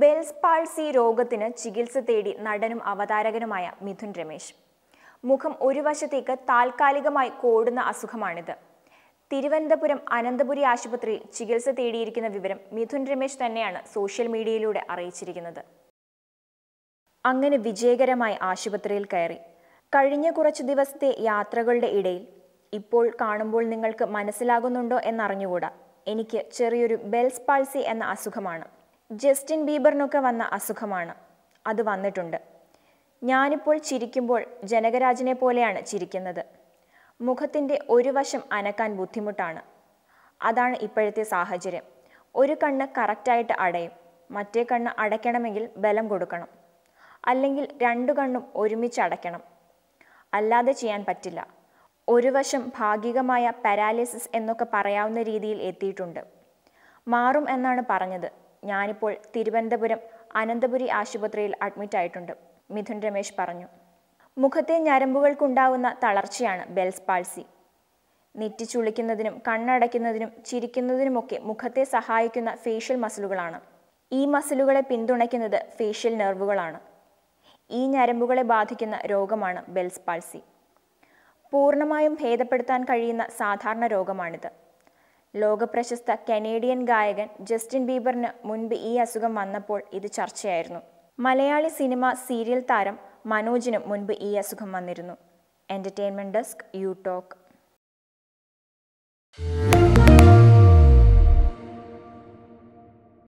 bells palsy രോഗത്തിന് ചികിത്സ തേടി നടനും അവതാരകനുമായ മിഥുൻ രമേശ് മുഖം ഒരു വശത്തേക്ക് താൽക്കാലികമായി കോടുന്ന അസുഖമാണിത് തിരുവനന്തപുരം അനന്തപുരി ആശുപത്രിയിൽ ചികിത്സ തേടിയിരിക്കുന്ന വിവരം മിഥുൻ രമേശ് തന്നെയാണ് സോഷ്യൽ മീഡിയയിലൂടെ അറിയിച്ചിരിക്കുന്നത് അങ്ങനെ വിജയകരമായി ആശുപത്രിയിൽ കയറി കഴിഞ്ഞ കുറച്ച് ദിവസത്തെ യാത്രകളുടെ ഇടയിൽ ഇപ്പോൾ കാണുമ്പോൾ നിങ്ങൾക്ക് മനസ്സിലാകുന്നുണ്ടോ എന്നറിഞ്ഞുകൂടാ എനിക്ക് ചെറിയൊരു ബെൽസ് പാൾസി എന്ന അസുഖമാണ് ജസ്റ്റിൻ ബീബറിനൊക്കെ വന്ന അസുഖമാണ് അത് വന്നിട്ടുണ്ട് ഞാനിപ്പോൾ ചിരിക്കുമ്പോൾ ജനകരാജിനെ പോലെയാണ് ചിരിക്കുന്നത് മുഖത്തിൻ്റെ ഒരു വശം അനക്കാൻ ബുദ്ധിമുട്ടാണ് അതാണ് ഇപ്പോഴത്തെ സാഹചര്യം ഒരു കണ്ണ് കറക്റ്റായിട്ട് അടയും മറ്റേ കണ്ണ് അടയ്ക്കണമെങ്കിൽ ബലം കൊടുക്കണം അല്ലെങ്കിൽ രണ്ടു കണ്ണും ഒരുമിച്ച് അടയ്ക്കണം അല്ലാതെ ചെയ്യാൻ പറ്റില്ല ഒരു വശം ഭാഗികമായ പാരാലിസിസ് എന്നൊക്കെ പറയാവുന്ന രീതിയിൽ എത്തിയിട്ടുണ്ട് മാറും എന്നാണ് പറഞ്ഞത് ഞാനിപ്പോൾ തിരുവനന്തപുരം അനന്തപുരി ആശുപത്രിയിൽ അഡ്മിറ്റായിട്ടുണ്ട് മിഥുൻ രമേശ് പറഞ്ഞു മുഖത്തെ ഞരമ്പുകൾക്കുണ്ടാവുന്ന തളർച്ചയാണ് ബെൽസ് പാൾസി നെറ്റിച്ചുളിക്കുന്നതിനും കണ്ണടയ്ക്കുന്നതിനും ചിരിക്കുന്നതിനുമൊക്കെ മുഖത്തെ സഹായിക്കുന്ന ഫേഷ്യൽ മസിലുകളാണ് ഈ മസിലുകളെ പിന്തുണയ്ക്കുന്നത് ഫേഷ്യൽ നെർവുകളാണ് ഈ ഞരമ്പുകളെ ബാധിക്കുന്ന രോഗമാണ് ബെൽസ് പാൾസി പൂർണ്ണമായും ഭേദപ്പെടുത്താൻ കഴിയുന്ന സാധാരണ രോഗമാണിത് ലോകപ്രശസ്ത കനേഡിയൻ ഗായകൻ ജസ്റ്റിൻ ബീബറിന് മുൻപ് ഈ അസുഖം വന്നപ്പോൾ ഇത് ചർച്ചയായിരുന്നു മലയാളി സിനിമ സീരിയൽ താരം മനോജിനും മുൻപ് ഈ അസുഖം വന്നിരുന്നു എൻ്റർടൈൻമെൻറ്റ് ഡെസ്ക് യു ടോക്ക്